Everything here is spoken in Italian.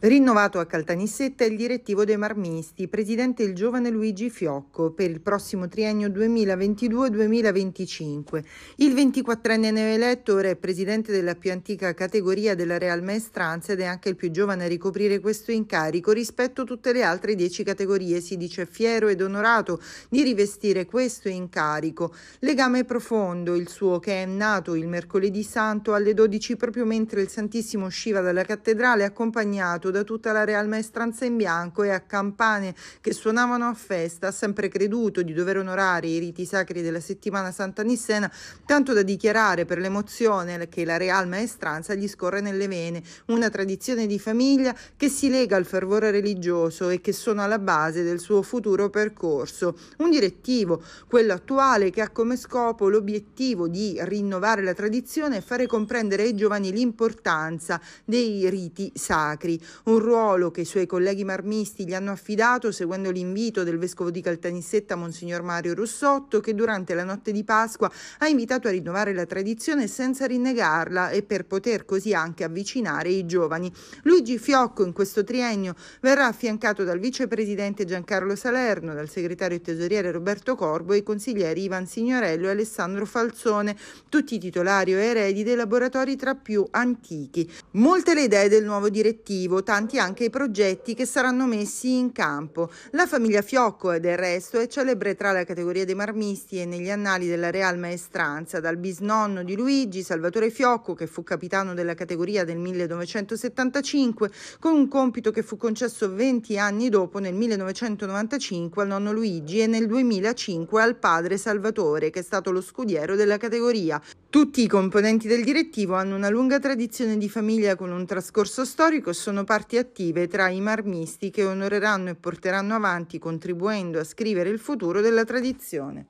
Rinnovato a Caltanissetta il direttivo dei Marmisti, presidente il giovane Luigi Fiocco, per il prossimo triennio 2022-2025. Il 24enne neoeletto ora è presidente della più antica categoria della Real Maestranza ed è anche il più giovane a ricoprire questo incarico rispetto a tutte le altre dieci categorie. Si dice fiero ed onorato di rivestire questo incarico. Legame profondo il suo che è nato il mercoledì santo alle 12 proprio mentre il Santissimo usciva dalla cattedrale accompagnato accompagnato da tutta la Real Maestranza in bianco e a campane che suonavano a festa, ha sempre creduto di dover onorare i riti sacri della settimana Santa Nissena, tanto da dichiarare per l'emozione che la Real Maestranza gli scorre nelle vene, una tradizione di famiglia che si lega al fervore religioso e che sono alla base del suo futuro percorso. Un direttivo, quello attuale, che ha come scopo l'obiettivo di rinnovare la tradizione e fare comprendere ai giovani l'importanza dei riti sacri un ruolo che i suoi colleghi marmisti gli hanno affidato seguendo l'invito del vescovo di Caltanissetta Monsignor Mario Rossotto che durante la notte di Pasqua ha invitato a rinnovare la tradizione senza rinnegarla e per poter così anche avvicinare i giovani. Luigi Fiocco in questo triennio verrà affiancato dal vicepresidente Giancarlo Salerno, dal segretario e tesoriere Roberto Corbo e i consiglieri Ivan Signorello e Alessandro Falzone, tutti titolari o eredi dei laboratori tra più antichi. Molte le idee del nuovo direttivo, tanti anche i progetti che saranno messi in campo. La famiglia Fiocco è del resto è celebre tra la categoria dei marmisti e negli annali della Real Maestranza, dal bisnonno di Luigi, Salvatore Fiocco, che fu capitano della categoria del 1975, con un compito che fu concesso 20 anni dopo, nel 1995, al nonno Luigi e nel 2005 al padre Salvatore, che è stato lo scudiero della categoria. Tutti i componenti del direttivo hanno una lunga tradizione di famiglia con un trascorso storico e sono parti attive tra i marmisti che onoreranno e porteranno avanti contribuendo a scrivere il futuro della tradizione.